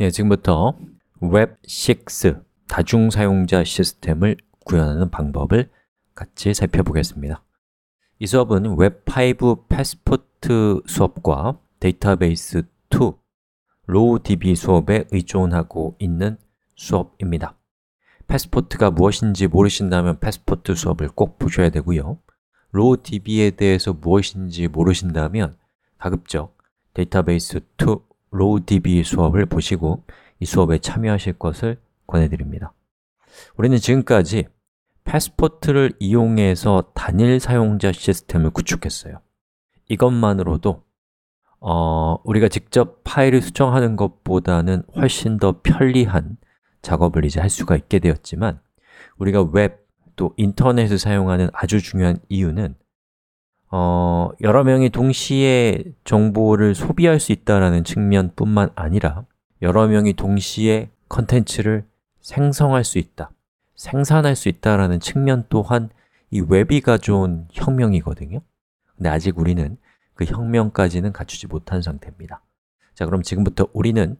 예, 지금부터 웹 6 다중 사용자 시스템을 구현하는 방법을 같이 살펴보겠습니다. 이 수업은 웹 5 패스포트 수업과 데이터베이스 2 로우DB 수업에 의존하고 있는 수업입니다. 패스포트가 무엇인지 모르신다면 패스포트 수업을 꼭 보셔야 되고요. 로우DB에 대해서 무엇인지 모르신다면 가급적 데이터베이스 2 로우DB 수업을 보시고 이 수업에 참여하실 것을 권해드립니다 우리는 지금까지 패스포트를 이용해서 단일 사용자 시스템을 구축했어요 이것만으로도 어, 우리가 직접 파일을 수정하는 것보다는 훨씬 더 편리한 작업을 이제 할 수가 있게 되었지만 우리가 웹 또 인터넷을 사용하는 아주 중요한 이유는 어, 여러 명이 동시에 정보를 소비할 수 있다는 측면뿐만 아니라 여러 명이 동시에 컨텐츠를 생성할 수 있다, 생산할 수 있다는 측면 또한 이 웹이 가져온 혁명이거든요. 근데 아직 우리는 그 혁명까지는 갖추지 못한 상태입니다. 자, 그럼 지금부터 우리는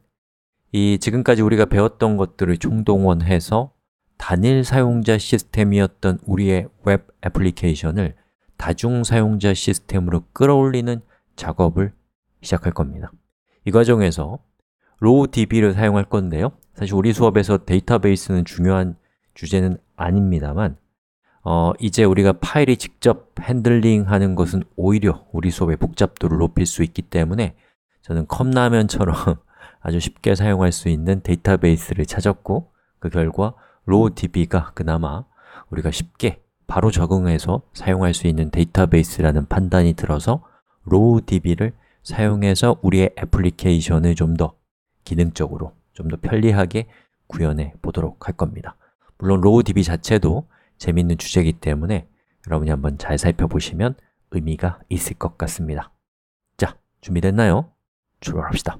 이 지금까지 우리가 배웠던 것들을 총동원해서 단일 사용자 시스템이었던 우리의 웹 애플리케이션을 다중 사용자 시스템으로 끌어올리는 작업을 시작할 겁니다 이 과정에서 로우 d b 를 사용할 건데요 사실 우리 수업에서 데이터베이스는 중요한 주제는 아닙니다만 어, 이제 우리가 파일이 직접 핸들링하는 것은 오히려 우리 수업의 복잡도를 높일 수 있기 때문에 저는 컵라면처럼 아주 쉽게 사용할 수 있는 데이터베이스를 찾았고 그 결과 로우 d b 가 그나마 우리가 쉽게 바로 적응해서 사용할 수 있는 데이터베이스라는 판단이 들어서 RawDB를 사용해서 우리의 애플리케이션을 좀 더 기능적으로, 좀 더 편리하게 구현해 보도록 할 겁니다 물론 RawDB 자체도 재밌는 주제이기 때문에 여러분이 한번 잘 살펴보시면 의미가 있을 것 같습니다 자, 준비됐나요? 출발합시다